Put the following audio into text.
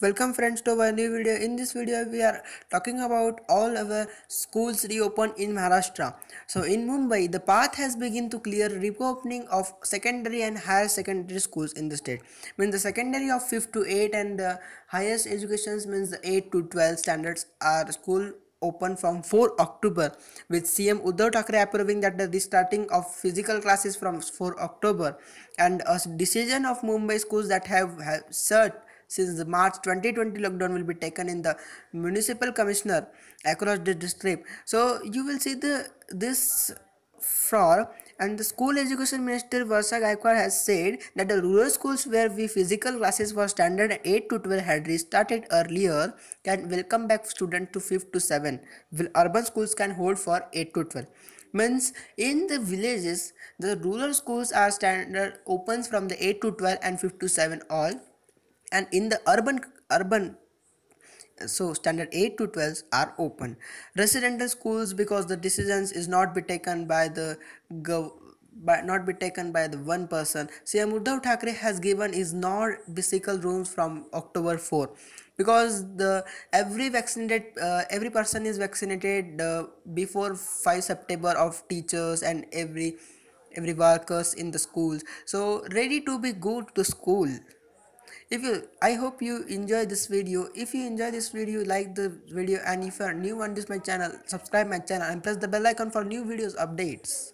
Welcome friends to our new video. In this video we are talking about all our schools reopen in Maharashtra. So in Mumbai the path has begun to clear reopening of secondary and higher secondary schools in the state. Means the secondary of 5th to 8 and the highest educations means the 8 to 12 standards are school open from 4 October with CM Uddhav Thackeray approving that the restarting of physical classes from 4 October and a decision of Mumbai schools that have, have searched since the March 2020 lockdown will be taken in the municipal commissioner across the district. So you will see the this for and the school education minister Varsa Gaikwad has said that the rural schools where the physical classes for standard 8 to 12 had restarted earlier can welcome back students to 5 to 7 Will urban schools can hold for 8 to 12 means in the villages the rural schools are standard opens from the 8 to 12 and 5 to 7 all and in the urban urban so standard 8 to 12 are open residential schools because the decisions is not be taken by the gov by not be taken by the one person CM Uddhav Thackeray has given is not bicycle rooms from October 4 because the every vaccinated uh, every person is vaccinated uh, before 5 September of teachers and every every workers in the schools so ready to be go to school if you i hope you enjoy this video if you enjoy this video like the video and if you are new on this my channel subscribe my channel and press the bell icon for new videos updates